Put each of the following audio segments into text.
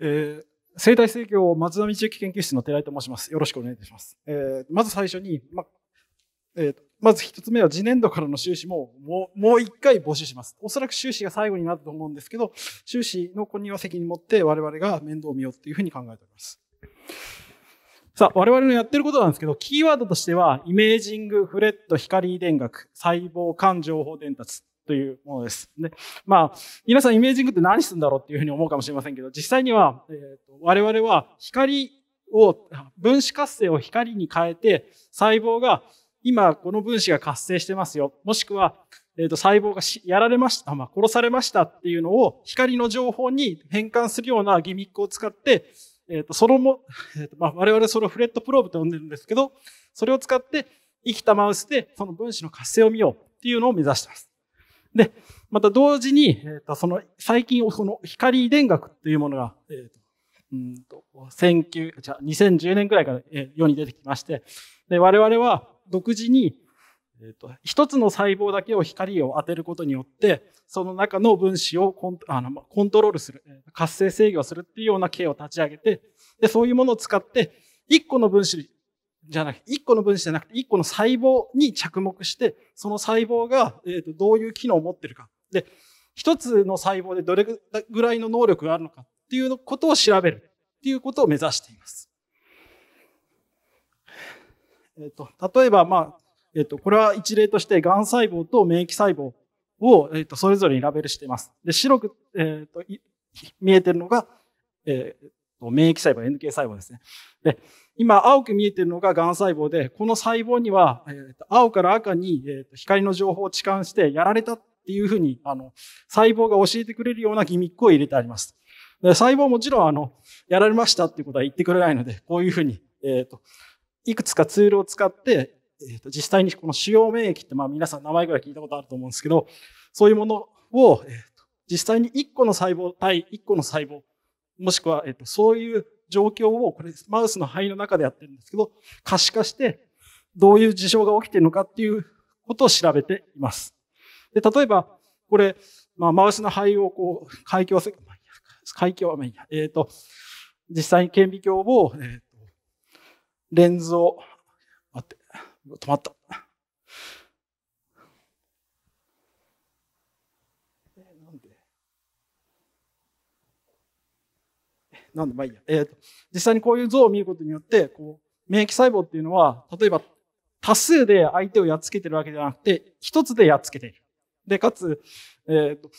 えー、生態制御松並地域研究室の寺井と申します。よろしくお願いいたします。えー、まず最初に、ま、えー、まず一つ目は次年度からの収支も、もう、もう一回募集します。おそらく収支が最後になると思うんですけど、収支の子には責任持って我々が面倒を見ようっていうふうに考えております。さあ、我々のやってることなんですけど、キーワードとしては、イメージング、フレット、光電学、細胞、間情報伝達、というものです。で、まあ、皆さんイメージングって何するんだろうっていうふうに思うかもしれませんけど、実際には、えーと、我々は光を、分子活性を光に変えて、細胞が今この分子が活性してますよ。もしくは、えーと、細胞がやられました、まあ、殺されましたっていうのを光の情報に変換するようなギミックを使って、えーと、そのも、えーとまあ、我々それをフレットプローブと呼んでるんですけど、それを使って生きたマウスでその分子の活性を見ようっていうのを目指してます。で、また同時に、えっ、と、その、最近、この光遺伝学というものが、えっ、と、うんと、19、じゃ2010年くらいから世に出てきまして、で、我々は独自に、えっ、ー、と、一つの細胞だけを光を当てることによって、その中の分子をコンあのコントロールする、活性制御するっていうような系を立ち上げて、で、そういうものを使って、一個の分子じゃなくて、1個の分子じゃなくて、1個の細胞に着目して、その細胞が、えーと、どういう機能を持ってるか。で、1つの細胞でどれぐらいの能力があるのかっていうことを調べるっていうことを目指しています。えっ、ー、と、例えば、まあ、えっ、ー、と、これは一例として、がん細胞と免疫細胞を、えっ、ー、と、それぞれにラベルしています。で、白く、えっ、と、見えてるのが、えっ、と、免疫細胞、NK 細胞ですね。で、今、青く見えてるのががん細胞で、この細胞には、えと青から赤に、えと光の情報を置換して、やられたっていうふうに、あの、細胞が教えてくれるようなギミックを入れてあります。で細胞もちろん、あの、やられましたっていうことは言ってくれないので、こういうふうに、えっ、と、いくつかツールを使って、えっ、と、実際にこの主要免疫って、まあ皆さん名前ぐらい聞いたことあると思うんですけど、そういうものを、えっ、と、実際に1個の細胞対1個の細胞、もしくは、えっ、と、そういう状況を、これマウスの肺の中でやってるんですけど、可視化して、どういう事象が起きてるのかっていうことを調べています。で、例えば、これ、まあ、マウスの肺をこう、海せ、解峡はまあいいや、えっ、ー、と、実際に顕微鏡を、えーと、レンズを、待って、止まった。なんだ、まあいいや。えー、と実際にこういう像を見ることによってこう免疫細胞っていうのは例えば多数で相手をやっつけてるわけじゃなくて一つでやっつけている。でかつ、えーと、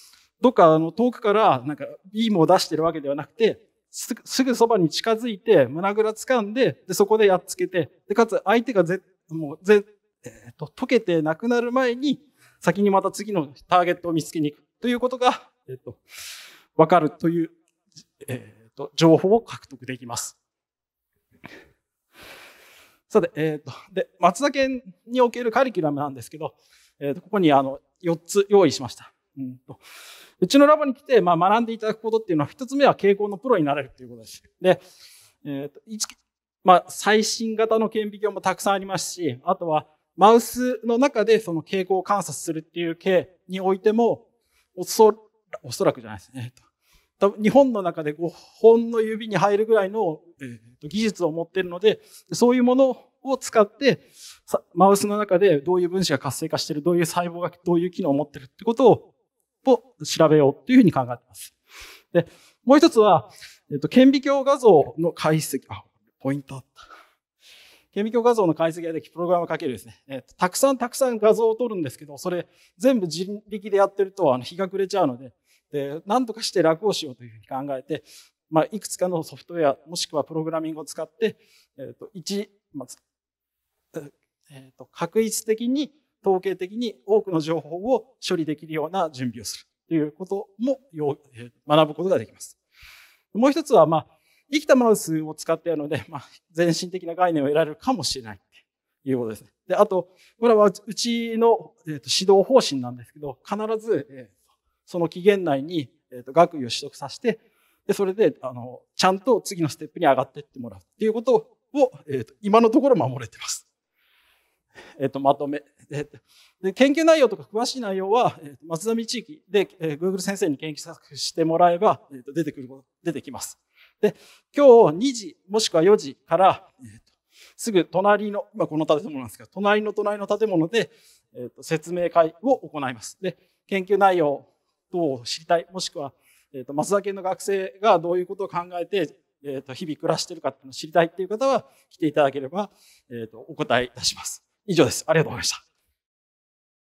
どっかの遠くからなんかビームを出してるわけではなくてすぐそばに近づいて胸ぐら掴んででそこでやっつけてでかつ相手がぜもうぜ、えーと、溶けてなくなる前に先にまた次のターゲットを見つけに行くということが、えっと、わかるという、えと、情報を獲得できます。さて、えっ、ー、と、で、松田県におけるカリキュラムなんですけど、えっ、ー、と、ここにあの、4つ用意しました。うんと、うちのラボに来て、まあ、学んでいただくことっていうのは、1つ目は傾向のプロになれるということです。で、えっ、ー、と、まあ、最新型の顕微鏡もたくさんありますし、あとは、マウスの中でその傾向を観察するっていう系においても、おそ、おそらくじゃないですね。えっと日本の中で5本の指に入るぐらいの、技術を持っているので、そういうものを使って、マウスの中でどういう分子が活性化している、どういう細胞がどういう機能を持っているってことを調べようというふうに考えています。で、もう一つは、えっと、顕微鏡画像の解析、あ、ポイントあった。顕微鏡画像の解析ができ、プログラムをかけるですね、えっと、たくさんたくさん画像を撮るんですけど、それ全部人力でやってるとあの日が暮れちゃうので、で、何とかして楽をしようというふうに考えて、まあ、いくつかのソフトウェア、もしくはプログラミングを使って、えっ、ー、と、一、まず、えっ、ー、と、確率的に、統計的に多くの情報を処理できるような準備をするということも、えー、学ぶことができます。もう一つは、まあ、生きたマウスを使っているので、まあ、全身的な概念を得られるかもしれないっていうことですね。で、あと、これはうちの、えー、と指導方針なんですけど、必ず、えーその期限内に、えー、と学位を取得させて、で、それで、あの、ちゃんと次のステップに上がっていってもらうっていうことを、えっ、ー、と、今のところ守れてます。えっ、ー、と、まとめ。えっ、ー、と、で、研究内容とか詳しい内容は、えっ、と、松並地域で、えー、Google 先生に研究作してもらえば、えっ、と、出てくること、出てきます。で、今日2時、もしくは4時から、えっ、と、すぐ隣の、あ、この建物なんですけど、隣の隣の建物で、えっ、と、説明会を行います。で、研究内容ことを知りたい、もしくは、えっ、ー、と、松田県の学生がどういうことを考えて、えっ、と、日々暮らしてるかっていうのを知りたいっていう方は、来ていただければ、えっ、と、お答えいたします。以上です。ありがとうございました。